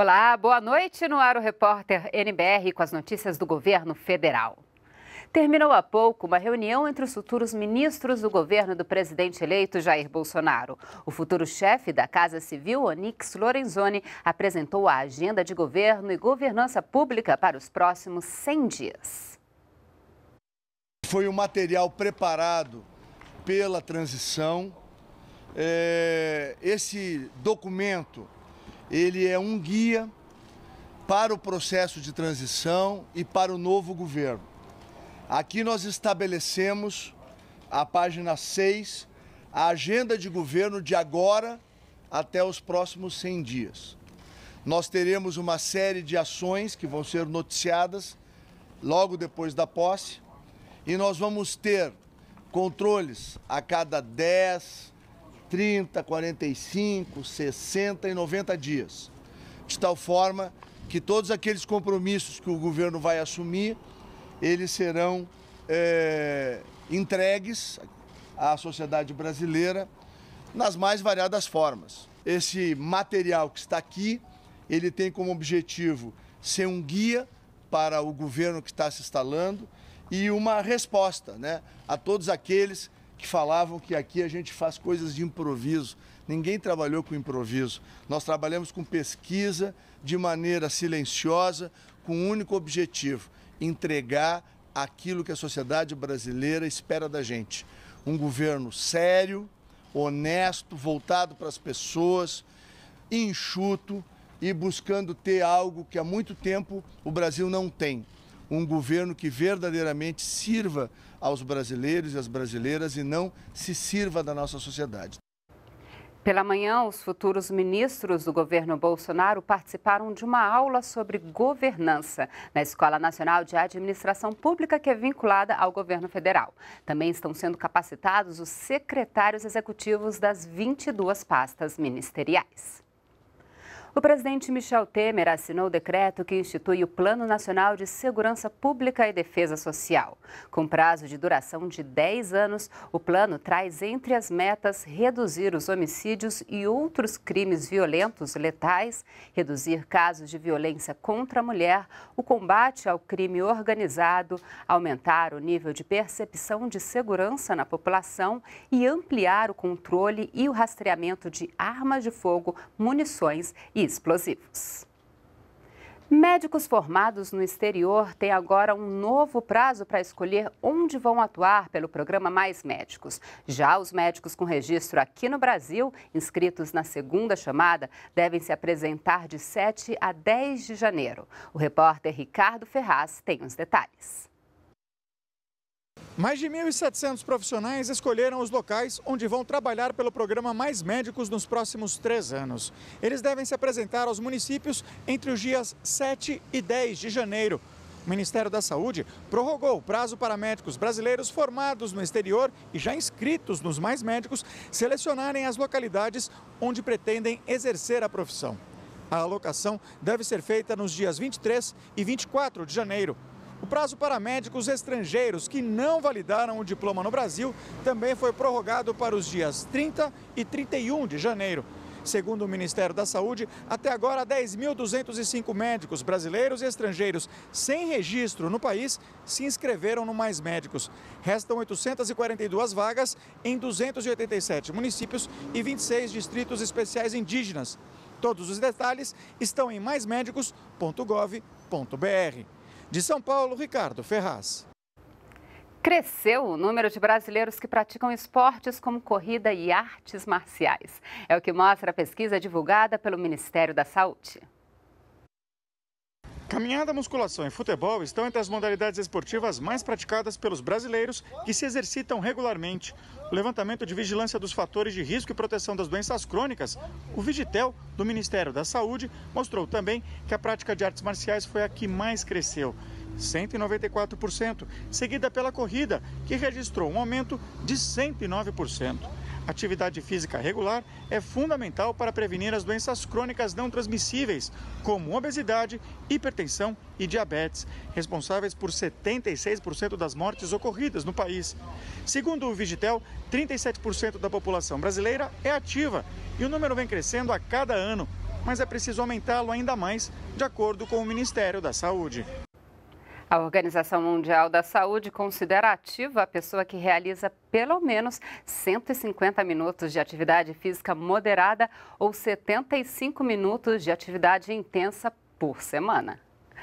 Olá, boa noite no Aro Repórter NBR com as notícias do governo federal. Terminou há pouco uma reunião entre os futuros ministros do governo do presidente eleito Jair Bolsonaro. O futuro chefe da Casa Civil, Onix Lorenzoni, apresentou a agenda de governo e governança pública para os próximos 100 dias. Foi um material preparado pela transição. É, esse documento ele é um guia para o processo de transição e para o novo governo. Aqui nós estabelecemos, a página 6, a agenda de governo de agora até os próximos 100 dias. Nós teremos uma série de ações que vão ser noticiadas logo depois da posse e nós vamos ter controles a cada 10, 30, 45, 60 e 90 dias. De tal forma que todos aqueles compromissos que o governo vai assumir, eles serão é, entregues à sociedade brasileira nas mais variadas formas. Esse material que está aqui, ele tem como objetivo ser um guia para o governo que está se instalando e uma resposta né, a todos aqueles que falavam que aqui a gente faz coisas de improviso. Ninguém trabalhou com improviso. Nós trabalhamos com pesquisa de maneira silenciosa, com um único objetivo: entregar aquilo que a sociedade brasileira espera da gente. Um governo sério, honesto, voltado para as pessoas, enxuto e buscando ter algo que há muito tempo o Brasil não tem: um governo que verdadeiramente sirva aos brasileiros e às brasileiras e não se sirva da nossa sociedade. Pela manhã, os futuros ministros do governo Bolsonaro participaram de uma aula sobre governança na Escola Nacional de Administração Pública, que é vinculada ao governo federal. Também estão sendo capacitados os secretários executivos das 22 pastas ministeriais. O presidente Michel Temer assinou o decreto que institui o Plano Nacional de Segurança Pública e Defesa Social. Com prazo de duração de 10 anos, o plano traz entre as metas reduzir os homicídios e outros crimes violentos letais, reduzir casos de violência contra a mulher, o combate ao crime organizado, aumentar o nível de percepção de segurança na população e ampliar o controle e o rastreamento de armas de fogo, munições e explosivos. Médicos formados no exterior têm agora um novo prazo para escolher onde vão atuar pelo programa Mais Médicos. Já os médicos com registro aqui no Brasil, inscritos na segunda chamada, devem se apresentar de 7 a 10 de janeiro. O repórter Ricardo Ferraz tem os detalhes. Mais de 1.700 profissionais escolheram os locais onde vão trabalhar pelo programa Mais Médicos nos próximos três anos. Eles devem se apresentar aos municípios entre os dias 7 e 10 de janeiro. O Ministério da Saúde prorrogou o prazo para médicos brasileiros formados no exterior e já inscritos nos Mais Médicos selecionarem as localidades onde pretendem exercer a profissão. A alocação deve ser feita nos dias 23 e 24 de janeiro. O prazo para médicos estrangeiros que não validaram o diploma no Brasil também foi prorrogado para os dias 30 e 31 de janeiro. Segundo o Ministério da Saúde, até agora 10.205 médicos brasileiros e estrangeiros sem registro no país se inscreveram no Mais Médicos. Restam 842 vagas em 287 municípios e 26 distritos especiais indígenas. Todos os detalhes estão em maismédicos.gov.br. De São Paulo, Ricardo Ferraz. Cresceu o número de brasileiros que praticam esportes como corrida e artes marciais. É o que mostra a pesquisa divulgada pelo Ministério da Saúde. Caminhada, musculação e futebol estão entre as modalidades esportivas mais praticadas pelos brasileiros que se exercitam regularmente. O levantamento de vigilância dos fatores de risco e proteção das doenças crônicas, o Vigitel, do Ministério da Saúde, mostrou também que a prática de artes marciais foi a que mais cresceu. 194%, seguida pela corrida, que registrou um aumento de 109%. Atividade física regular é fundamental para prevenir as doenças crônicas não transmissíveis, como obesidade, hipertensão e diabetes, responsáveis por 76% das mortes ocorridas no país. Segundo o Vigitel, 37% da população brasileira é ativa e o número vem crescendo a cada ano, mas é preciso aumentá-lo ainda mais, de acordo com o Ministério da Saúde. A Organização Mundial da Saúde considera ativa a pessoa que realiza pelo menos 150 minutos de atividade física moderada ou 75 minutos de atividade intensa por semana.